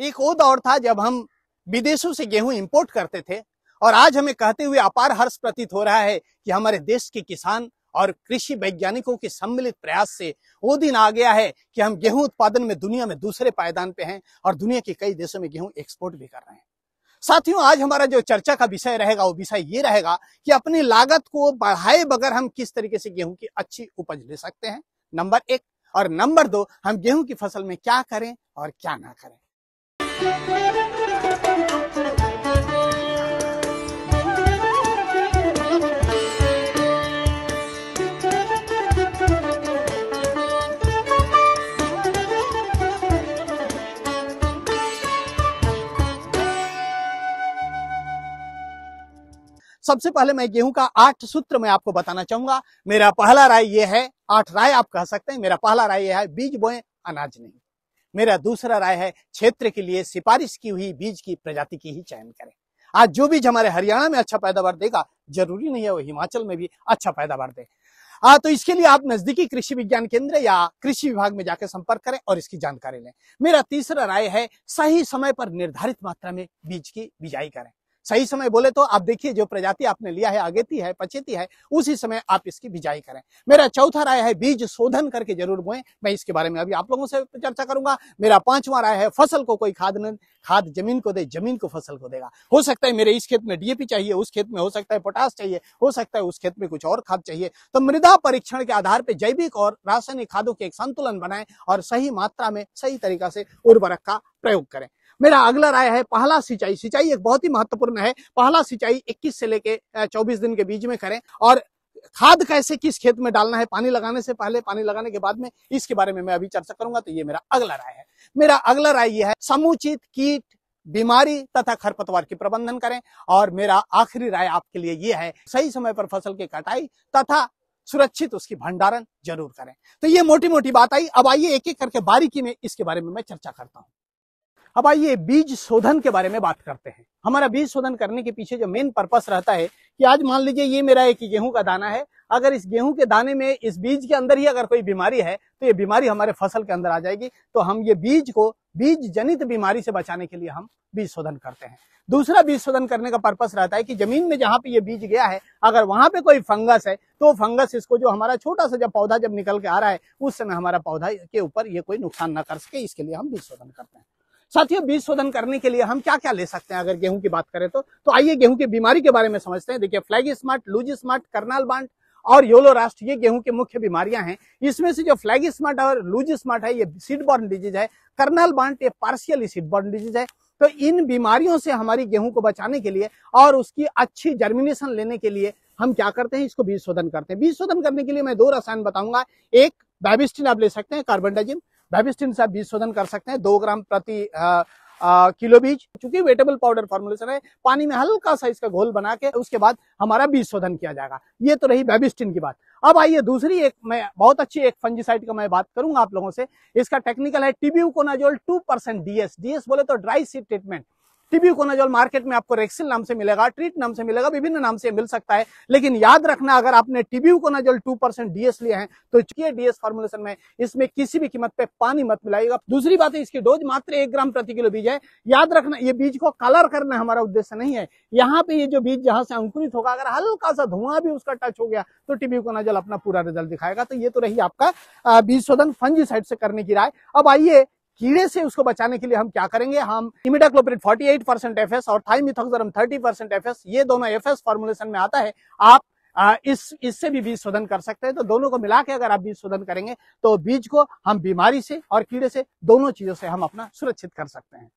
एक वो दौर था जब हम विदेशों से गेहूं इंपोर्ट करते थे और आज हमें कहते हुए अपार हर्ष प्रतीत हो रहा है कि हमारे देश के किसान और कृषि वैज्ञानिकों के सम्मिलित प्रयास से वो दिन आ गया है कि हम गेहूं उत्पादन में दुनिया में दूसरे पायदान पे हैं और दुनिया के कई देशों में गेहूं एक्सपोर्ट भी कर रहे हैं साथियों आज हमारा जो चर्चा का विषय रहेगा वो विषय ये रहेगा कि अपनी लागत को बढ़ाए बगैर हम किस तरीके से गेहूं की अच्छी उपज ले सकते हैं नंबर एक और नंबर दो हम गेहूं की फसल में क्या करें और क्या ना करें सबसे पहले मैं गेहूं का आठ सूत्र मैं आपको बताना चाहूंगा मेरा पहला राय यह है आठ राय आप कह सकते हैं मेरा पहला राय यह है बीज बोए अनाज नहीं मेरा दूसरा राय है क्षेत्र के लिए सिफारिश की हुई बीज की प्रजाति की ही चयन करें आज जो बीज हमारे हरियाणा में अच्छा पैदावार देगा जरूरी नहीं है वो हिमाचल में भी अच्छा पैदावार दे आ, तो इसके लिए आप नजदीकी कृषि विज्ञान केंद्र या कृषि विभाग में जाकर संपर्क करें और इसकी जानकारी लें मेरा तीसरा राय है सही समय पर निर्धारित मात्रा में बीज की बिजाई करें सही समय बोले तो आप देखिए जो प्रजाति आपने लिया है आगेती है पचेती है उसी समय आप इसकी बिजाई करें मेरा चौथा राय है बीज शोधन करके जरूर बोए मैं इसके बारे में अभी आप लोगों से चर्चा करूंगा मेरा पांचवा राय है फसल को कोई खाद न खाद जमीन को दे जमीन को फसल को देगा हो सकता है मेरे इस खेत में डीएपी चाहिए उस खेत में हो सकता है पोटास चाहिए हो सकता है उस खेत में कुछ और खाद चाहिए तो मृदा परीक्षण के आधार पर जैविक और रासायनिक खादों के एक संतुलन बनाए और सही मात्रा में सही तरीका से उर्वरक का प्रयोग करें मेरा अगला राय है पहला सिंचाई सिंचाई एक बहुत ही महत्वपूर्ण है पहला सिंचाई 21 से लेके 24 दिन के बीच में करें और खाद कैसे किस खेत में डालना है पानी लगाने से पहले पानी लगाने के बाद में इसके बारे में मैं अभी चर्चा करूंगा तो ये मेरा अगला राय है मेरा अगला राय यह है समुचित कीट बीमारी तथा खरपतवार की प्रबंधन करें और मेरा आखिरी राय आपके लिए ये है सही समय पर फसल की कटाई तथा सुरक्षित उसकी भंडारण जरूर करें तो ये मोटी मोटी बात आई अब आइए एक एक करके बारीकी में इसके बारे में मैं चर्चा करता हूँ अब आइए बीज शोधन के बारे में बात करते हैं हमारा बीज शोधन करने के पीछे जो मेन पर्पस रहता है कि आज मान लीजिए ये मेरा एक गेहूं का दाना है अगर इस गेहूं के दाने में इस बीज के अंदर ही अगर कोई बीमारी है तो ये बीमारी हमारे फसल के अंदर आ जाएगी तो हम ये बीज को बीज जनित बीमारी से बचाने के लिए हम बीज शोधन करते हैं दूसरा बीज शोधन करने का पर्पस रहता है कि जमीन में जहाँ पे ये बीज गया है अगर वहां पे कोई फंगस है तो फंगस इसको जो हमारा छोटा सा जब पौधा जब निकल के आ रहा है उस समय हमारा पौधा के ऊपर ये कोई नुकसान ना कर सके इसके लिए हम बीज शोधन करते हैं साथियों बीज शोधन करने के लिए हम क्या क्या ले सकते हैं अगर गेहूं की बात करें तो तो आइए गेहूं की बीमारी के बारे में समझते हैं देखिए flag smut loose smut Karnal bunt और योलो राष्ट्र ये गेहूं के मुख्य बीमारियां हैं इसमें से जो फ्लैग स्मार्ट और लूज स्मार्ट है ये सीड बॉर्न डिजीज है करनाल बांट ये पार्शियली सीड बॉर्न डिजीज है तो इन बीमारियों से हमारी गेहूं को बचाने के लिए और उसकी अच्छी जर्मिनेशन लेने के लिए हम क्या करते हैं इसको बीज शोधन करते हैं बीज शोधन करने के लिए मैं दो रसायन बताऊंगा एक बैबिस्टिन आप ले सकते हैं कार्बन डाइजिन वेबिस्टिन से आप बीज शोधन कर सकते हैं दो ग्राम प्रति आ, आ, किलो बीज चूंकि वेटेबल पाउडर फॉर्मुलेशन है पानी में हल्का सा इसका घोल बना के उसके बाद हमारा बीज शोधन किया जाएगा ये तो रही बेबिस्टिन की बात अब आइए दूसरी एक मैं बहुत अच्छी एक फंजीसाइड का मैं बात करूंगा आप लोगों से इसका टेक्निकल है tebuconazole two percent DS DS बोले तो dry seed treatment conazole market में आपको रेक्सिल नाम से मिलेगा ट्रीट नाम से मिलेगा विभिन्न नाम से मिल सकता है लेकिन याद रखना अगर आपने कोनाजोल टू परसेंट डीएस लिया है तो चुकी डीएस फॉर्मुलेशन में इसमें किसी भी कीमत पे पानी मत मिलाएगा दूसरी बात है इसकी डोज मात्र एक ग्राम प्रति किलो बीज है याद रखना ये बीज को कलर करना हमारा उद्देश्य नहीं है यहाँ पे ये जो बीज जहां से अंकुरित होगा अगर हल्का सा धुआं भी उसका टच हो गया तो टीबीकोनाजोल अपना पूरा रिजल्ट दिखाएगा तो ये तो रही आपका बीज शोधन फंजी से करने की राय अब आइए कीड़े से उसको बचाने के लिए हम क्या करेंगे हम फोर्टी 48 परसेंट एफ और थाइमिथोक्सरम 30 परसेंट एफ ये दोनों एफ फॉर्मुलेशन में आता है आप आ, इस इससे भी बीज शोधन कर सकते हैं तो दोनों को मिला के अगर आप बीज शोधन करेंगे तो बीज को हम बीमारी से और कीड़े से दोनों चीजों से हम अपना सुरक्षित कर सकते हैं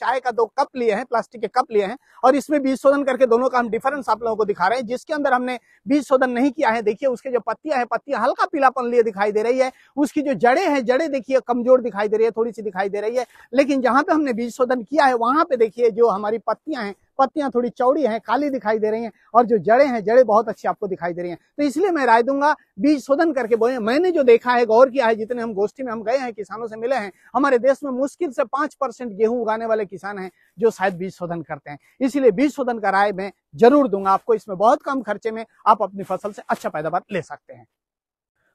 चाय का दो कप लिए हैं प्लास्टिक के कप लिए हैं और इसमें बीज शोधन करके दोनों का हम डिफरेंस आप लोगों को दिखा रहे हैं जिसके अंदर हमने बीज शोधन नहीं किया है देखिए उसके जो पत्तियां हैं पत्तियां हल्का पीलापन लिए दिखाई दे रही है उसकी जो जड़े हैं जड़े देखिए कमजोर दिखाई दे रही है थोड़ी सी दिखाई दे रही है लेकिन जहां पे हमने बीज शोधन किया है वहां पे देखिए जो हमारी पत्तियां हैं पत्तियां थोड़ी चौड़ी हैं काली दिखाई दे रही हैं और जो जड़े हैं जड़े बहुत अच्छी आपको दिखाई दे रही हैं तो इसलिए मैं राय दूंगा बीज शोधन करके बोए मैंने जो देखा है गौर किया है जितने हम गोष्ठी में हम गए हैं किसानों से मिले हैं हमारे देश में मुश्किल से पांच परसेंट गेहूं उगाने वाले किसान है जो शायद बीज शोधन करते हैं इसलिए बीज शोधन का राय मैं जरूर दूंगा आपको इसमें बहुत कम खर्चे में आप अपनी फसल से अच्छा पैदावार ले सकते हैं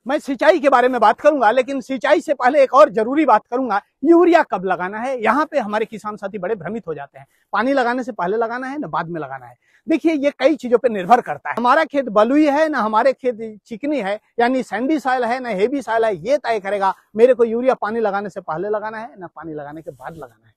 मैं सिंचाई के बारे में बात करूंगा लेकिन सिंचाई से पहले एक और जरूरी बात करूंगा यूरिया कब लगाना है यहाँ पे हमारे किसान साथी बड़े भ्रमित हो जाते हैं पानी लगाने से पहले लगाना है ना बाद में लगाना है देखिए ये कई चीजों पे निर्भर करता है हमारा खेत बलुई है ना हमारे खेत चिकनी है यानी सैंडी साइल है ना हेवी साइल है ये तय करेगा मेरे को यूरिया पानी लगाने से पहले लगाना है ना पानी लगाने के बाद लगाना है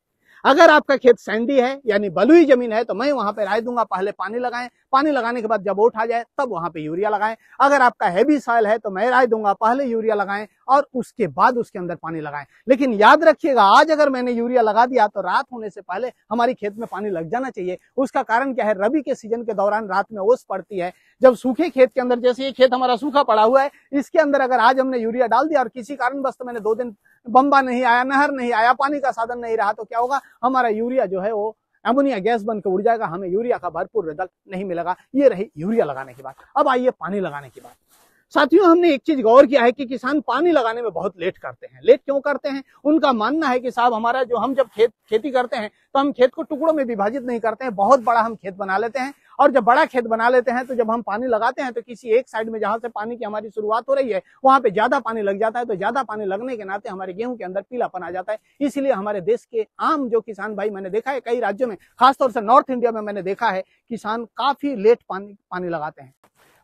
अगर आपका खेत सैंडी है यानी बलुई जमीन है तो मैं वहां पे राय दूंगा पहले पानी लगाएं पानी लगाने के बाद जब ओठ आ जाए तब वहां पे यूरिया लगाएं अगर आपका हैवी सॉयल है तो मैं राय दूंगा पहले यूरिया लगाएं और उसके बाद उसके अंदर पानी लगाएं लेकिन याद रखिएगा आज अगर मैंने यूरिया लगा दिया तो रात होने से पहले हमारी खेत में पानी लग जाना चाहिए उसका कारण क्या है रबी के सीजन के दौरान रात में ओस पड़ती है जब सूखे खेत के अंदर जैसे ये खेत हमारा सूखा पड़ा हुआ है इसके अंदर अगर आज हमने यूरिया डाल दिया और किसी बस तो मैंने दो दिन बम्बा नहीं आया नहर नहीं आया पानी का साधन नहीं रहा तो क्या होगा हमारा यूरिया जो है वो एमोनिया गैस बनकर उड़ जाएगा हमें यूरिया का भरपूर रिजल्ट नहीं मिलेगा ये रही यूरिया लगाने की बात अब आइए पानी लगाने की बात साथियों हमने एक चीज गौर किया है कि किसान पानी लगाने में बहुत लेट करते हैं लेट क्यों करते हैं उनका मानना है कि साहब हमारा जो हम जब खेत खेती करते हैं तो हम खेत को टुकड़ों में विभाजित नहीं करते हैं बहुत बड़ा हम खेत बना लेते हैं और जब बड़ा खेत बना लेते हैं तो जब हम पानी लगाते हैं तो किसी एक साइड में जहां से पानी की हमारी शुरुआत हो रही है वहां पे ज्यादा पानी लग जाता है तो ज्यादा पानी लगने के नाते हमारे गेहूं के अंदर पीलापन आ जाता है इसलिए हमारे देश के आम जो किसान भाई मैंने देखा है कई राज्यों में खासतौर से नॉर्थ इंडिया में मैंने देखा है किसान काफी लेट पानी पानी लगाते हैं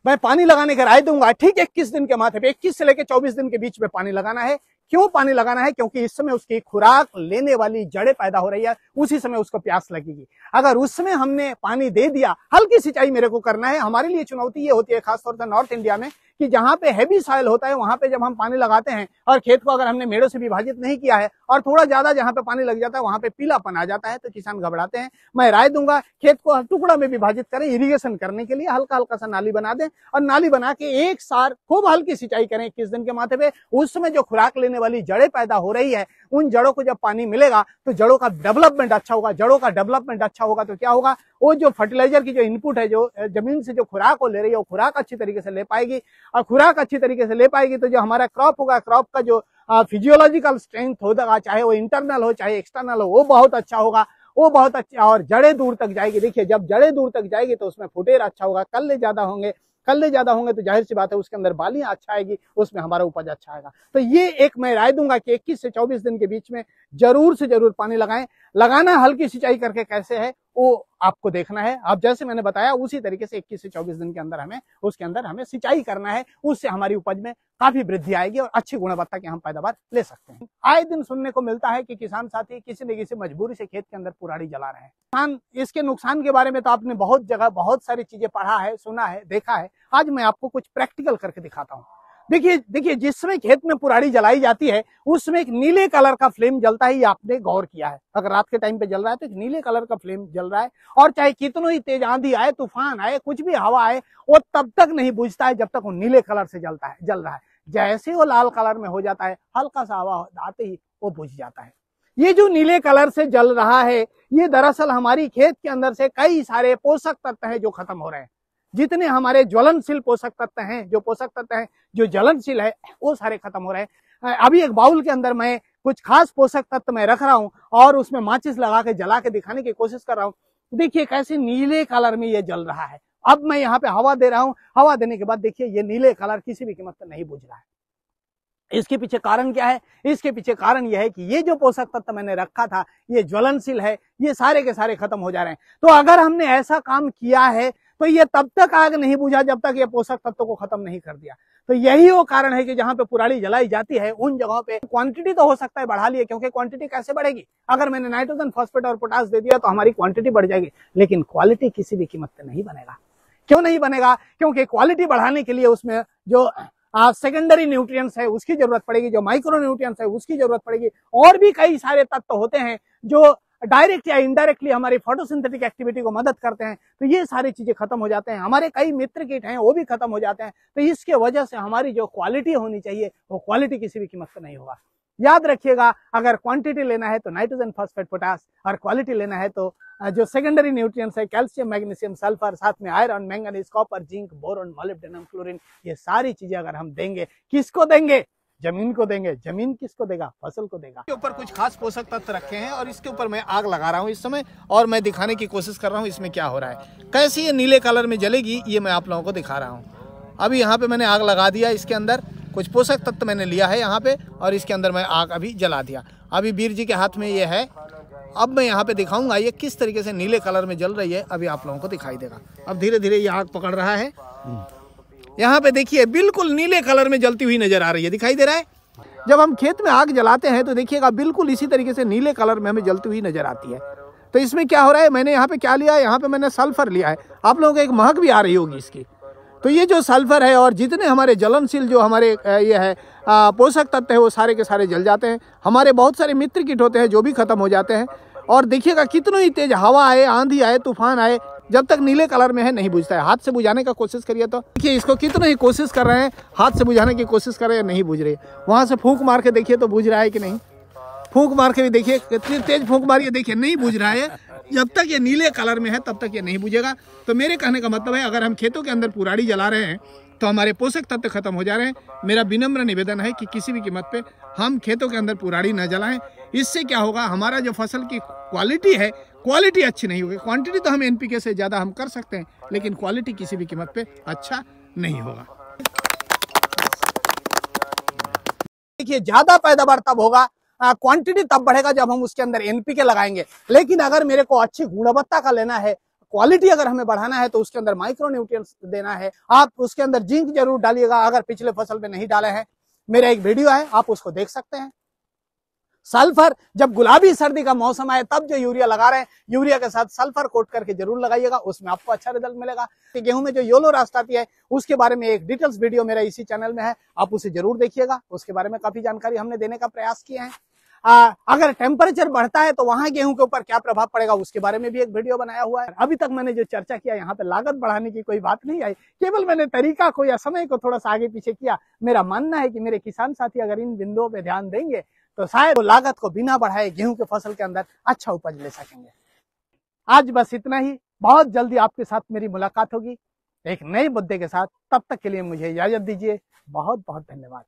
मैं पानी लगाने का राय दूंगा ठीक है इक्कीस दिन के माथे पे इक्कीस से लेकर चौबीस दिन के बीच में पानी लगाना है क्यों पानी लगाना है क्योंकि इस समय उसकी खुराक लेने वाली जड़ें पैदा हो रही है उसी समय उसको प्यास लगेगी अगर उसमें हमने पानी दे दिया हल्की सिंचाई मेरे को करना है हमारे लिए चुनौती ये होती है खासतौर पर नॉर्थ इंडिया में कि जहां पे हैवी सॉयल होता है वहां पे जब हम पानी लगाते हैं और खेत को अगर हमने मेड़ों से विभाजित नहीं किया है और थोड़ा ज्यादा जहां पे पानी लग जाता है वहां पे पीलापन आ जाता है तो किसान घबराते हैं मैं राय दूंगा खेत को टुकड़ा में विभाजित करें इरीगेशन करने के लिए हल्का हल्का सा नाली बना दें और नाली बना के एक सार खूब हल्की सिंचाई करें इक्कीस दिन के माथे पे उस समय जो खुराक लेने वाली जड़ें पैदा हो रही है उन जड़ों को जब पानी मिलेगा तो जड़ों का डेवलपमेंट अच्छा होगा जड़ों का डेवलपमेंट अच्छा होगा तो क्या होगा वो जो फर्टिलाइजर की जो इनपुट है जो जमीन से जो खुराक को ले रही है वो खुराक अच्छी तरीके से ले पाएगी और खुराक अच्छी तरीके से ले पाएगी तो जो हमारा क्रॉप होगा क्रॉप का जो फिजियोलॉजिकल स्ट्रेंथ होगा चाहे वो इंटरनल हो चाहे एक्सटर्नल हो वो बहुत अच्छा होगा वो बहुत अच्छा और जड़े दूर तक जाएगी देखिए जब जड़े दूर तक जाएगी तो उसमें फुटेर अच्छा होगा कल्ले ज्यादा होंगे कल्ले ज्यादा होंगे तो जाहिर सी बात है उसके अंदर बालियां अच्छा आएगी उसमें हमारा उपज अच्छा आएगा तो ये एक मैं राय दूंगा कि इक्कीस से चौबीस दिन के बीच में जरूर से जरूर पानी लगाएं लगाना हल्की सिंचाई करके कैसे है वो आपको देखना है अब जैसे मैंने बताया उसी तरीके से 21 से 24 दिन के अंदर हमें उसके अंदर हमें सिंचाई करना है उससे हमारी उपज में काफी वृद्धि आएगी और अच्छी गुणवत्ता की हम पैदावार ले सकते हैं आए दिन सुनने को मिलता है कि किसान साथी किसी न किसी मजबूरी से खेत के अंदर पुराड़ी जला रहे हैं किसान इसके नुकसान के बारे में तो आपने बहुत जगह बहुत सारी चीजें पढ़ा है सुना है देखा है आज मैं आपको कुछ प्रैक्टिकल करके दिखाता हूँ देखिए देखिए जिस समय खेत में पुराड़ी जलाई जाती है उस समय एक नीले कलर का फ्लेम जलता है ये आपने गौर किया है अगर रात के टाइम पे जल रहा है तो एक नीले कलर का फ्लेम जल रहा है और चाहे कितनों ही तेज आंधी आए तूफान आए कुछ भी हवा आए वो तब तक नहीं बुझता है जब तक वो नीले कलर से जलता है जल रहा है जैसे वो लाल कलर में हो जाता है हल्का सा हवा आते ही वो बुझ जाता है ये जो नीले कलर से जल रहा है ये दरअसल हमारी खेत के अंदर से कई सारे पोषक तत्व हैं जो खत्म हो रहे हैं जितने हमारे ज्वलनशील पोषक तत्व हैं जो पोषक तत्व हैं जो ज्वलनशील है वो सारे खत्म हो रहे हैं अभी एक बाउल के अंदर मैं कुछ खास पोषक तत्व मैं रख रहा हूँ और उसमें माचिस लगा के जला के दिखाने की कोशिश कर रहा हूँ देखिए कैसे नीले कलर में ये जल रहा है अब मैं यहाँ पे हवा दे रहा हूँ हवा देने के बाद देखिए ये नीले कलर किसी भी कीमत पर नहीं बुझ रहा है इसके पीछे कारण क्या है इसके पीछे कारण यह है कि ये जो पोषक तत्व मैंने रखा था ये ज्वलनशील है ये सारे के सारे खत्म हो जा रहे हैं तो अगर हमने ऐसा काम किया है तो ये तब तक आग नहीं बुझा जब तक ये पोषक तत्व को खत्म नहीं कर दिया तो यही वो कारण है कि जहाँ पे पुराली जलाई जाती है उन जगहों पे क्वांटिटी तो हो सकता है बढ़ा लिए क्योंकि क्वांटिटी कैसे बढ़ेगी अगर मैंने नाइट्रोजन फॉस्फेट और पोटास दे दिया तो हमारी क्वांटिटी बढ़ जाएगी लेकिन क्वालिटी किसी भी कीमत पर नहीं बनेगा क्यों नहीं बनेगा क्योंकि क्वालिटी बढ़ाने के लिए उसमें जो सेकेंडरी न्यूट्रिएंट्स है उसकी जरूरत पड़ेगी जो माइक्रो न्यूट्रिएंट्स है उसकी जरूरत पड़ेगी और भी कई सारे तत्व होते हैं जो डायरेक्ट या इनडायरेक्टली हमारी फोटोसिंथेटिक एक्टिविटी को मदद करते हैं तो ये सारी चीजें खत्म हो जाते हैं हमारे कई मित्र कीट हैं वो भी खत्म हो जाते हैं तो इसके वजह से हमारी जो क्वालिटी होनी चाहिए वो क्वालिटी किसी भी कीमत पर नहीं होगा याद रखिएगा अगर क्वांटिटी लेना है तो नाइट्रोजन फॉस्फेट पोटास और क्वालिटी लेना है तो जो सेकेंडरी न्यूट्रिएंट्स है कैल्शियम मैग्नीशियम सल्फर साथ में iron manganese copper zinc boron molybdenum chlorine ये सारी चीजें अगर हम देंगे किसको देंगे जमीन को देंगे जमीन किसको देगा फसल को देगा इसके ऊपर कुछ खास पोषक तत्व रखे हैं और इसके ऊपर मैं आग लगा रहा हूँ इस समय और मैं दिखाने की कोशिश कर रहा हूँ इसमें क्या हो रहा है कैसे ये नीले कलर में जलेगी ये मैं आप लोगों को दिखा रहा हूँ अभी यहाँ पे मैंने आग लगा दिया इसके अंदर कुछ पोषक तत्व मैंने लिया है यहाँ पे और इसके अंदर मैं आग अभी जला दिया अभी वीर जी के हाथ में ये है अब मैं यहाँ पे दिखाऊंगा ये किस तरीके से नीले कलर में जल रही है अभी आप लोगों को दिखाई देगा अब धीरे धीरे ये आग पकड़ रहा है यहाँ पे देखिए बिल्कुल नीले कलर में जलती हुई नजर आ रही है दिखाई दे रहा है जब हम खेत में आग जलाते हैं तो देखिएगा बिल्कुल इसी तरीके से नीले कलर में हमें जलती हुई नजर आती है तो इसमें क्या हो रहा है मैंने यहाँ पे क्या लिया है यहाँ पे मैंने सल्फर लिया है आप लोगों को एक महक भी आ रही होगी इसकी तो ये जो सल्फर है और जितने हमारे जलनशील जो हमारे ये है पोषक तत्व है वो सारे के सारे जल जाते हैं हमारे बहुत सारे मित्र कीट होते हैं जो भी खत्म हो जाते हैं और देखिएगा कितनी ही तेज़ हवा आए आंधी आए तूफान आए जब तक नीले कलर में है नहीं बुझता है हाथ से बुझाने का कोशिश करिए तो देखिए इसको कितने ही कोशिश कर रहे हैं हाथ से बुझाने की कोशिश कर रहे हैं नहीं बुझ रही वहाँ से फूक मार के देखिए तो बुझ रहा है कि नहीं फूक मार के भी देखिए कितनी तेज फूक मारिए देखिए नहीं बुझ रहा है जब तक ये नीले कलर में है तब तक ये नहीं बुझेगा तो मेरे कहने का मतलब है अगर हम खेतों के अंदर पुराड़ी जला रहे हैं तो हमारे पोषक तत्व खत्म हो जा रहे हैं मेरा विनम्र निवेदन है कि किसी भी कीमत पे हम खेतों के अंदर पुराड़ी न जलाएं इससे क्या होगा हमारा जो फसल की क्वालिटी है क्वालिटी अच्छी नहीं होगी क्वांटिटी तो हम एनपीके से ज़्यादा हम कर सकते हैं लेकिन क्वालिटी किसी भी कीमत पे अच्छा नहीं होगा देखिए ज़्यादा पैदावार तब होगा क्वांटिटी तब बढ़ेगा जब हम उसके अंदर एनपीके लगाएंगे लेकिन अगर मेरे को अच्छी गुणवत्ता का लेना है क्वालिटी अगर हमें बढ़ाना है तो उसके अंदर माइक्रो न्यूट्रिय देना है आप उसके अंदर जिंक जरूर डालिएगा अगर पिछले फसल में नहीं डाले हैं मेरा एक वीडियो है आप उसको देख सकते हैं सल्फर जब गुलाबी सर्दी का मौसम आए तब जो यूरिया लगा रहे हैं यूरिया के साथ सल्फर कोट करके जरूर लगाइएगा उसमें आपको अच्छा रिजल्ट मिलेगा गेहूं में जो योलो रास्ता आती है उसके बारे में एक डिटेल्स वीडियो मेरा इसी चैनल में है आप उसे जरूर देखिएगा उसके बारे में काफी जानकारी हमने देने का प्रयास किए हैं आ, अगर टेम्परेचर बढ़ता है तो वहां गेहूं के ऊपर क्या प्रभाव पड़ेगा उसके बारे में भी एक वीडियो बनाया हुआ है अभी तक मैंने जो चर्चा किया यहाँ पे लागत बढ़ाने की कोई बात नहीं आई केवल मैंने तरीका को या समय को थोड़ा सा आगे पीछे किया मेरा मानना है कि मेरे किसान साथी अगर इन बिंदुओं पर ध्यान देंगे तो शायद वो लागत को बिना बढ़ाए गेहूं के फसल के अंदर अच्छा उपज ले सकेंगे आज बस इतना ही बहुत जल्दी आपके साथ मेरी मुलाकात होगी एक नए मुद्दे के साथ तब तक के लिए मुझे इजाजत दीजिए बहुत बहुत धन्यवाद